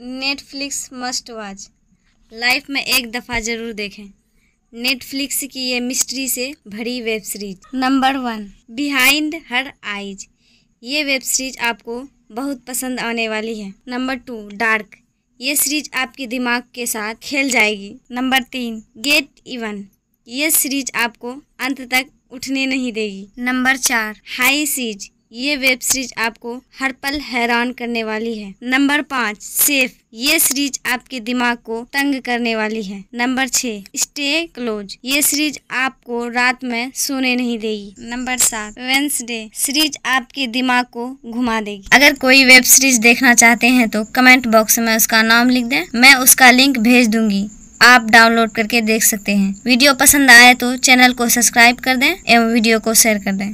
Netflix must watch life में एक दफ़ा ज़रूर देखें नेटफ्लिक्स की ये मिस्ट्री से भरी web series number one behind her eyes ये वेब सीरीज आपको बहुत पसंद आने वाली है नंबर टू डार्क ये सीरीज आपके दिमाग के साथ खेल जाएगी नंबर तीन गेट इवन ये सीरीज आपको अंत तक उठने नहीं देगी नंबर चार हाई सीज ये वेब सीरीज आपको हर पल हैरान करने वाली है नंबर पाँच सेफ ये सीरीज आपके दिमाग को तंग करने वाली है नंबर छः स्टे क्लोज ये सीरीज आपको रात में सोने नहीं देगी नंबर सात वेंसडे सीरीज आपके दिमाग को घुमा देगी अगर कोई वेब सीरीज देखना चाहते हैं तो कमेंट बॉक्स में उसका नाम लिख दें मैं उसका लिंक भेज दूंगी आप डाउनलोड करके देख सकते हैं वीडियो पसंद आए तो चैनल को सब्सक्राइब कर दें एवं वीडियो को शेयर कर दें